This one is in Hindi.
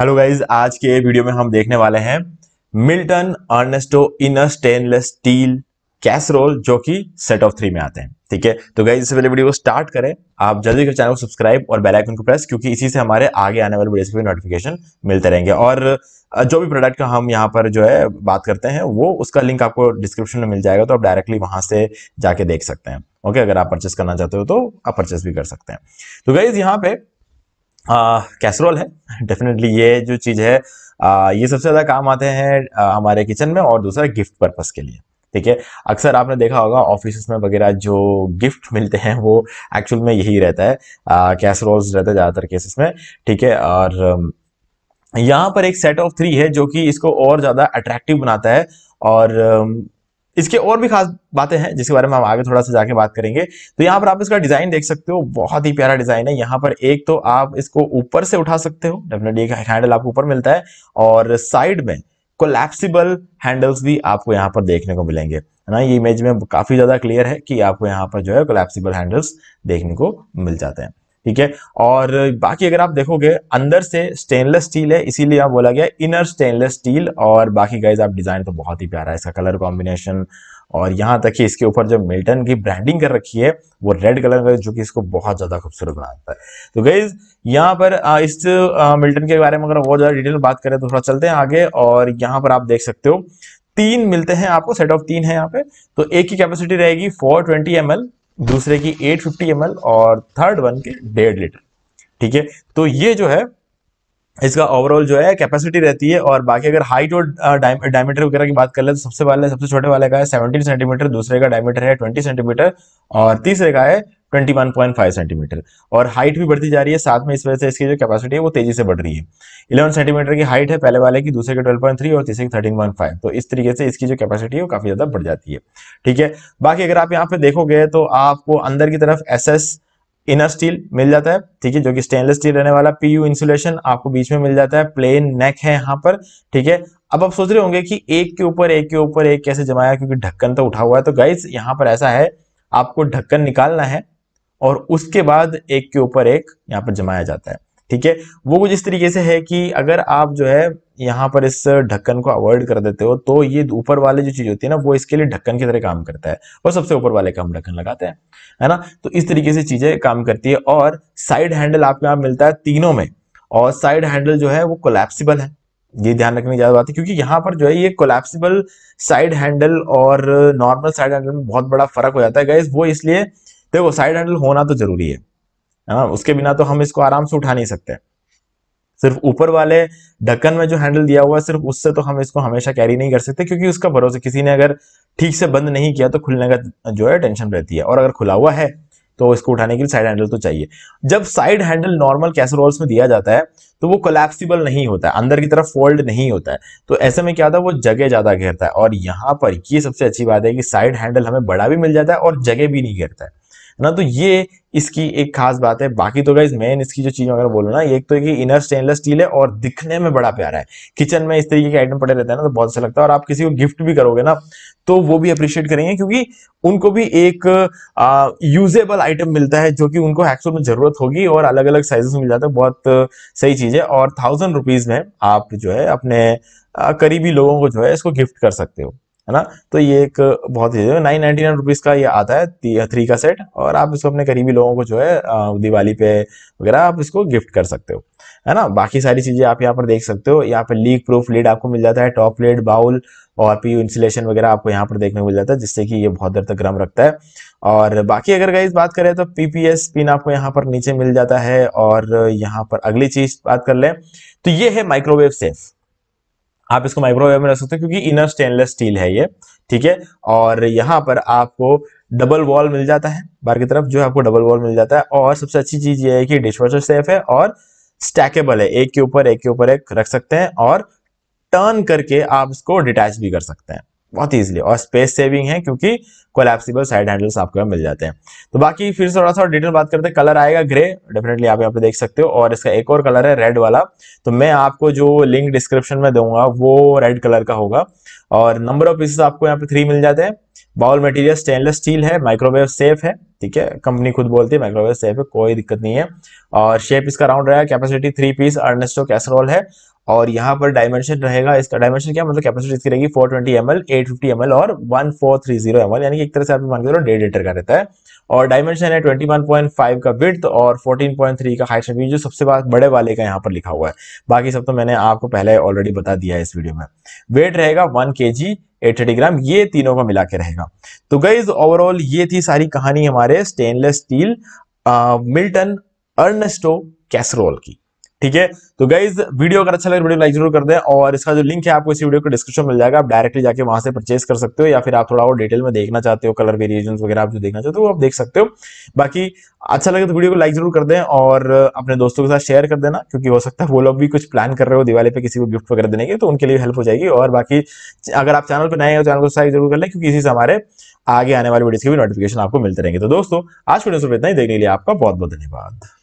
हेलो गाइज आज के वीडियो में हम देखने वाले हैं मिल्टन अर्नेस्टो इन स्टेनलेस स्टील कैसरोल जो कि सेट ऑफ थ्री में आते हैं ठीक है तो गाइज इससे पहले वीडियो को स्टार्ट करें आप जल्दी कर चैनल को सब्सक्राइब और बेल आइकन को प्रेस क्योंकि इसी से हमारे आगे आने वाले वीडियोस के नोटिफिकेशन मिलते रहेंगे और जो भी प्रोडक्ट का हम यहाँ पर जो है बात करते हैं वो उसका लिंक आपको डिस्क्रिप्शन में मिल जाएगा तो आप डायरेक्टली वहां से जाके देख सकते हैं ओके अगर आप परचेस करना चाहते हो तो आप परचेस भी कर सकते हैं तो गाइज यहाँ पे कैसरोल है डेफिनेटली ये जो चीज़ है आ, ये सबसे ज़्यादा काम आते हैं हमारे किचन में और दूसरा गिफ्ट पर्पज़ के लिए ठीक है अक्सर आपने देखा होगा ऑफिस में वगैरह जो गिफ्ट मिलते हैं वो एक्चुअल में यही रहता है कैसरोल्स रहते हैं ज़्यादातर केसेस में ठीक है और यहाँ पर एक सेट ऑफ थ्री है जो कि इसको और ज़्यादा अट्रैक्टिव बनाता है और इसके और भी खास बातें हैं जिसके बारे में हम आगे थोड़ा सा जाके बात करेंगे तो यहाँ पर आप इसका डिजाइन देख सकते हो बहुत ही प्यारा डिजाइन है यहाँ पर एक तो आप इसको ऊपर से उठा सकते हो डेफिनेटली एक हैंडल आपको ऊपर मिलता है और साइड में कोलैप्सिबल हैंडल्स भी आपको यहाँ पर देखने को मिलेंगे है ना ये इमेज में काफी ज्यादा क्लियर है कि आपको यहाँ पर जो है कोलैप्सिबल हैंडल्स देखने को मिल जाते हैं ठीक है और बाकी अगर आप देखोगे अंदर से स्टेनलेस स्टील है इसीलिए आप बोला गया इनर स्टेनलेस स्टील और बाकी गाइज आप डिजाइन तो बहुत ही प्यारा है इसका कलर कॉम्बिनेशन और यहाँ तक कि इसके ऊपर जो मिल्टन की ब्रांडिंग कर रखी है वो रेड कलर का जो कि इसको बहुत ज़्यादा खूबसूरत बनाता है तो गाइज यहाँ पर इस मिल्टन के बारे में अगर बहुत ज़्यादा डिटेल बात करें तो थोड़ा चलते हैं आगे और यहाँ पर आप देख सकते हो तीन मिलते हैं आपको सेट ऑफ तीन है यहाँ पे तो एक की कैपेसिटी रहेगी फोर ट्वेंटी एम एल दूसरे की 850 फिफ्टी और थर्ड वन के डेढ़ लीटर ठीक है तो ये जो है इसका ओवरऑल जो है कैपेसिटी रहती है और बाकी अगर हाइट और डायमीटर वगैरह की बात कर ले तो सबसे वाले सबसे छोटे वाले का है 17 सेंटीमीटर दूसरे का डायमीटर है 20 सेंटीमीटर और तीसरे का है twenty one point five centimetre और हाइट भी बढ़ती जा रही है साथ में इस वजह से इसकी जो कैपेसिटी है वो तेजी से बढ़ रही है इलेवन सेंटीमीटर की हाइट है पहले वाले की दूसरे के 12.3 पॉइंट थ्री और तीसरे की थर्टीन फाइव तो इस तरीके से इसकी जो कैपेसिटी है वो काफी ज्यादा बढ़ जाती है ठीक है बाकी अगर आप यहाँ पे देखोगे तो आपको अंदर की तरफ एस एस इनर स्टील मिल जाता है ठीक है जो कि स्टेनलेस स्टील रहने वाला पीयू इंसुलेशन आपको बीच में मिल जाता है प्लेन नेक है यहाँ पर ठीक है अब आप सोच रहे होंगे कि एक के ऊपर एक के ऊपर एक कैसे जमाया क्योंकि ढक्कन तो उठा हुआ है तो गाइज यहाँ पर ऐसा है आपको ढक्कन निकालना है और उसके बाद एक के ऊपर एक यहाँ पर जमाया जाता है ठीक है वो कुछ इस तरीके से है कि अगर आप जो है यहाँ पर इस ढक्कन को अवॉइड कर देते हो तो ये ऊपर वाले जो चीज होती है ना वो इसके लिए ढक्कन की तरह काम करता है और सबसे ऊपर वाले का हम ढक्कन लगाते हैं है ना तो इस तरीके से चीजें काम करती है और साइड हैंडल आपके यहाँ मिलता है तीनों में और साइड हैंडल जो है वो कोलेप्सिबल है ये ध्यान रखने की ज्यादा बात है क्योंकि यहाँ पर जो है ये कोलेप्सिबल साइड हैंडल और नॉर्मल साइड हैंडल में बहुत बड़ा फर्क हो जाता है गैस वो इसलिए देखो साइड हैंडल होना तो जरूरी है ना हाँ, उसके बिना तो हम इसको आराम से उठा नहीं सकते सिर्फ ऊपर वाले ढक्कन में जो हैंडल दिया हुआ है सिर्फ उससे तो हम इसको हमेशा कैरी नहीं कर सकते क्योंकि उसका भरोसा किसी ने अगर ठीक से बंद नहीं किया तो खुलने का जो है टेंशन रहती है और अगर खुला हुआ है तो इसको उठाने के लिए साइड हैंडल तो चाहिए जब साइड हैंडल नॉर्मल कैसरोल्स में दिया जाता है तो वो कोलेप्सिबल नहीं होता है अंदर की तरफ फोल्ड नहीं होता है तो ऐसे में क्या होता है वो जगह ज़्यादा घेरता है और यहाँ पर ये सबसे अच्छी बात है कि साइड हैंडल हमें बड़ा भी मिल जाता है और जगह भी नहीं घेरता है ना तो ये इसकी एक खास बात है बाकी तो गाइज मेन इसकी जो चीज अगर बोलो ना एक तो कि इनर स्टेनलेस स्टील है और दिखने में बड़ा प्यारा है किचन में इस तरीके के आइटम पड़े रहते हैं ना तो बहुत अच्छा लगता है और आप किसी को गिफ्ट भी करोगे ना तो वो भी अप्रिशिएट करेंगे क्योंकि उनको भी एक यूजेबल आइटम मिलता है जो कि उनको एक्चुअल में जरूरत होगी और अलग अलग साइजेस में मिल जाता है बहुत सही चीज है और थाउजेंड रुपीज में आप जो है अपने करीबी लोगों को जो है इसको गिफ्ट कर सकते हो है ना तो ये एक बहुत ही नाइन नाइनटी नाइन रुपीज़ का ये आता है थ्री का सेट और आप इसको अपने करीबी लोगों को जो है दिवाली पे वगैरह आप इसको गिफ्ट कर सकते हो है ना बाकी सारी चीज़ें आप यहाँ पर देख सकते हो यहाँ पर लीक प्रूफ लीड आपको मिल जाता है टॉप लीड बाउल और पी इंसुलेशन वगैरह आपको यहाँ पर देखने को मिल जाता है जिससे कि ये बहुत देर तक गर्म रखता है और बाकी अगर गाइज बात करें तो पीपीएस पिन आपको यहाँ पर नीचे मिल जाता है और यहाँ पर अगली चीज़ बात कर लें तो ये है माइक्रोवेव सेफ आप इसको माइक्रोवेव में रख सकते हो क्योंकि इनर स्टेनलेस स्टील है ये ठीक है और यहाँ पर आपको डबल वॉल मिल जाता है बाहर की तरफ जो है आपको डबल वॉल मिल जाता है और सबसे अच्छी चीज ये है कि वॉशर सेफ है और स्टैकेबल है एक के ऊपर एक के ऊपर एक रख सकते हैं और टर्न करके आप इसको डिटैच भी कर सकते हैं बहुत ईजिली और स्पेस सेविंग है क्योंकि कोलेप्सिबल साइड हैंडल्स आपको मिल जाते हैं तो बाकी फिर थोड़ा सा डिटेल बात करते हैं कलर आएगा ग्रे डेफिनेटली आप यहाँ पे देख सकते हो और इसका एक और कलर है रेड वाला तो मैं आपको जो लिंक डिस्क्रिप्शन में दूंगा वो रेड कलर का होगा और नंबर ऑफ पीसेस आपको यहाँ पे थ्री मिल जाते हैं बाउल मटेरियल स्टेनलेस स्टील है माइक्रोवेव सेफ है ठीक है कंपनी खुद बोलती है माइक्रोवेव सेफ है कोई दिक्कत नहीं है और शेप इसका राउंड रहेगा capacity three piece Ernesto casserole है और यहाँ पर डायमेंशन रहेगा इसका डायमेंशन क्या मतलब कैपेसिटी इसकी रहेगी four twenty M L eight fifty M L और one four three zero M L यानी एक तरह से आप मान के चलो डेढ़ लीटर का रहता है और डायमेंशन है ट्वेंटी वन पॉइंट फाइव का विथ और फोर्टीन पॉइंट थ्री का हाइट जो सबसे बड़े वाले का यहाँ पर लिखा हुआ है बाकी सब तो मैंने आपको पहले ऑलरेडी बता दिया है इस वीडियो में वेट रहेगा वन के जी एट ग्राम ये तीनों का मिला के रहेगा तो गईज ओवरऑल ये थी सारी कहानी हमारे stainless steel Milton Ernesto casserole की ठीक है तो गाइज वीडियो अगर अच्छा लगे वीडियो तो लाइक जरूर कर दें और इसका जो लिंक है आपको इसी वीडियो को डिस्क्रिप्शन मिल जाएगा आप डायरेक्टली जाके वहां से परचेस कर सकते हो या फिर आप थोड़ा और डिटेल में देखना चाहते हो कलर वेरिएशन वगैरह आप जो देखना चाहते हो आप देख सकते हो बाकी अच्छा लगे तो वीडियो को लाइक जरूर कर दें और अपने दोस्तों के साथ शेयर कर देना क्योंकि हो सकता है वो लोग भी कुछ प्लान कर रहे हो दिवाली पे किसी को गिफ्ट वगैरह देने के तो उनके लिए हेल्प हो जाएगी और बाकी अगर आप चैनल पर नए हो चैनल को सब्सक्राइब जरूर कर लें क्योंकि इसी से हमारे आगे आने वाले वीडियो की भी नोटिफिकेशन आपको मिलते रहेंगे तो दोस्तों आज वीडियो सुबह इतना ही देखने के लिए आपका बहुत बहुत धन्यवाद